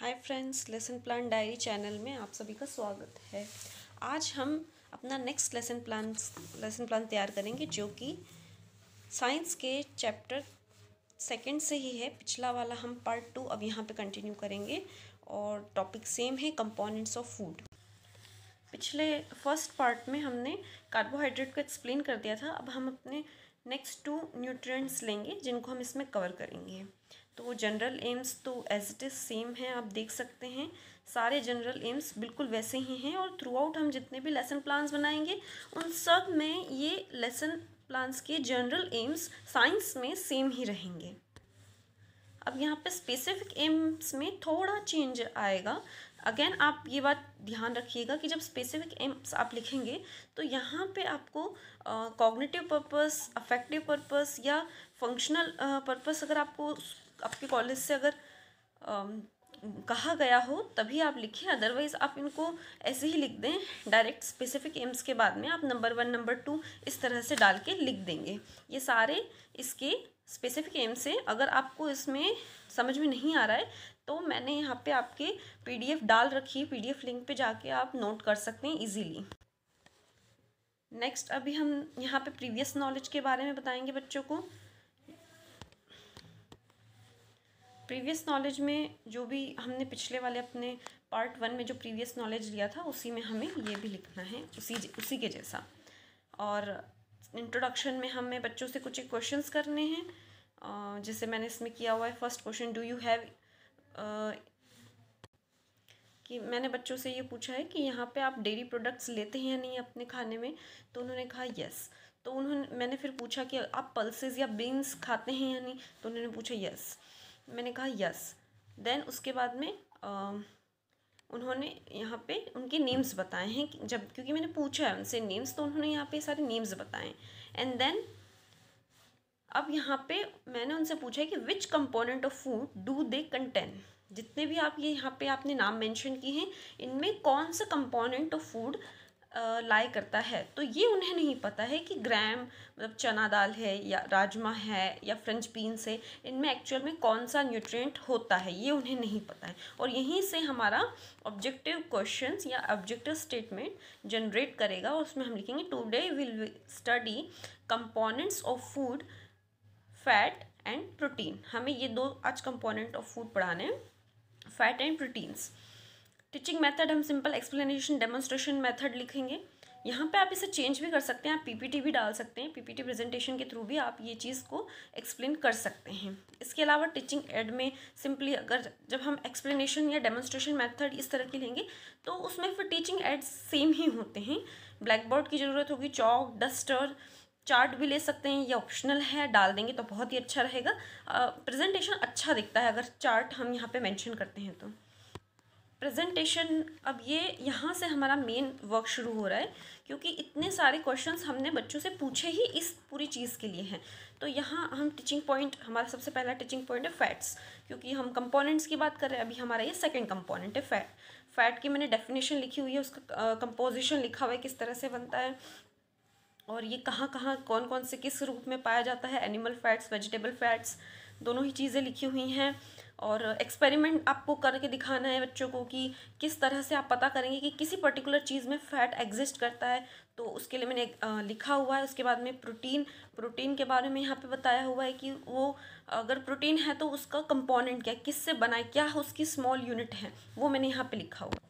हाय friends lesson plan diary channel में आप सभी का स्वागत है आज हम अपना next lesson plan lesson plan तैयार करेंगे जो कि साइंस के चैप्टर सेकंड से ही है पिछला वाला हम पार्ट टू अब यहाँ पे कंटिन्यू करेंगे और टॉपिक सेम है कंपोनेंट्स ऑफ फूड पिछले फर्स्ट पार्ट में हमने कार्बोहाइड्रेट को एक्सप्लेन कर दिया था अब हम अपने नेक्स्ट टू न्यूट्रिएंट्स लेंगे जिनको हम इसमें कवर करेंगे तो जनरल एम्स तो एज इट इज़ सेम है आप देख सकते हैं सारे जनरल एम्स बिल्कुल वैसे ही हैं और थ्रू आउट हम जितने भी लेसन प्लान्स बनाएंगे उन सब में ये लेसन प्लान्स के जनरल एम्स साइंस में सेम ही रहेंगे अब यहाँ पे स्पेसिफिक एम्स में थोड़ा चेंज आएगा अगेन आप ये बात ध्यान रखिएगा कि जब स्पेसिफिक एम्स आप लिखेंगे तो यहाँ पे आपको कॉग्निटिव पर्पस अफेक्टिव पर्पस या फंक्शनल पर्पस अगर आपको आपके कॉलेज से अगर आ, कहा गया हो तभी आप लिखें अदरवाइज आप इनको ऐसे ही लिख दें डायरेक्ट स्पेसिफिक एम्स के बाद में आप नंबर वन नंबर टू इस तरह से डाल के लिख देंगे ये सारे इसके स्पेसिफिक एम्स हैं अगर आपको इसमें समझ में नहीं आ रहा है तो मैंने यहाँ पे आपके पीडीएफ डाल रखी है पीडीएफ लिंक पे जाके आप नोट कर सकते हैं इजीली नेक्स्ट अभी हम यहाँ पे प्रीवियस नॉलेज के बारे में बताएंगे बच्चों को प्रीवियस नॉलेज में जो भी हमने पिछले वाले अपने पार्ट वन में जो प्रीवियस नॉलेज लिया था उसी में हमें ये भी लिखना है उसी उसी के जैसा और इंट्रोडक्शन में हमें बच्चों से कुछ क्वेश्चंस करने हैं जैसे मैंने इसमें किया हुआ है first question do you have कि मैंने बच्चों से ये पूछा है कि यहाँ पे आप डेयरी प्रोडक्ट्स लेते हैं या नहीं अपने खाने में तो उन्होंने कहा यस तो उन्होंने मैंने फिर पूछा कि आप पल्सेज या बीन्स खाते हैं या नहीं तो उन्होंने पूछा यस मैंने कहा यस देन उसके बाद में आ, उन्होंने यहाँ पे उनके नेम्स बताए हैं जब क्योंकि मैंने पूछा है उनसे नेम्स तो उन्होंने यहाँ पे सारे नेम्स बताए एंड देन अब यहाँ पे मैंने उनसे पूछा है कि which component of food do they contain जितने भी आप ये यहाँ पे आपने नाम मेंशन किए हैं इनमें कौन सा कंपोनेंट ऑफ फूड लाई करता है तो ये उन्हें नहीं पता है कि ग्राम मतलब चना दाल है या राजमा है या फ्रेंच बीन्स है इनमें एक्चुअल में कौन सा न्यूट्रिएंट होता है ये उन्हें नहीं पता है और यहीं से हमारा ऑब्जेक्टिव क्वेश्चंस या ऑब्जेक्टिव स्टेटमेंट जनरेट करेगा और उसमें हम लिखेंगे today will study components of food fat and protein हमें ये दो आज कंपोनेंट ऑफ फूड पढ़ाने हैं fat and proteins teaching method हम सिंपल एक्सप्लेनेशन डेमोन्स्ट्रेशन मेथड लिखेंगे यहाँ पे आप इसे चेंज भी कर सकते हैं आप पीपीटी भी डाल सकते हैं पीपीटी प्रेजेंटेशन के थ्रू भी आप ये चीज़ को एक्सप्लेन कर सकते हैं इसके अलावा टीचिंग एड में सिंपली अगर जब हम एक्सप्लेनेशन या डेमोन्स्ट्रेशन मेथड इस तरह की लेंगे तो उसमें फिर टीचिंग एड सेम ही होते हैं ब्लैक बोर्ड की ज़रूरत होगी चौक डस्टर चार्ट भी ले सकते हैं ये ऑप्शनल है डाल देंगे तो बहुत ही अच्छा रहेगा प्रेजेंटेशन अच्छा दिखता है अगर चार्ट हम यहाँ पे मेंशन करते हैं तो प्रेजेंटेशन अब ये यहाँ से हमारा मेन वर्क शुरू हो रहा है क्योंकि इतने सारे क्वेश्चंस हमने बच्चों से पूछे ही इस पूरी चीज़ के लिए हैं तो यहाँ हम टीचिंग पॉइंट हमारा सबसे पहला टीचिंग पॉइंट है फैट्स क्योंकि हम कंपोनेंट्स की बात कर रहे हैं अभी हमारा ये सेकंड कंपोनेंट है फैट फैट की मैंने डेफिनेशन लिखी हुई है उसका कंपोजिशन लिखा हुआ है किस तरह से बनता है और ये कहाँ कहाँ कौन कौन से किस रूप में पाया जाता है एनिमल फैट्स वेजिटेबल फैट्स दोनों ही चीज़ें लिखी हुई हैं और एक्सपेरिमेंट आपको करके दिखाना है बच्चों को कि किस तरह से आप पता करेंगे कि किसी पर्टिकुलर चीज़ में फ़ैट एग्जिस्ट करता है तो उसके लिए मैंने लिखा हुआ है उसके बाद में प्रोटीन प्रोटीन के बारे में यहाँ पे बताया हुआ है कि वो अगर प्रोटीन है तो उसका कंपोनेंट क्या किससे बनाए क्या उसकी स्मॉल यूनिट है वो मैंने यहाँ पर लिखा हुआ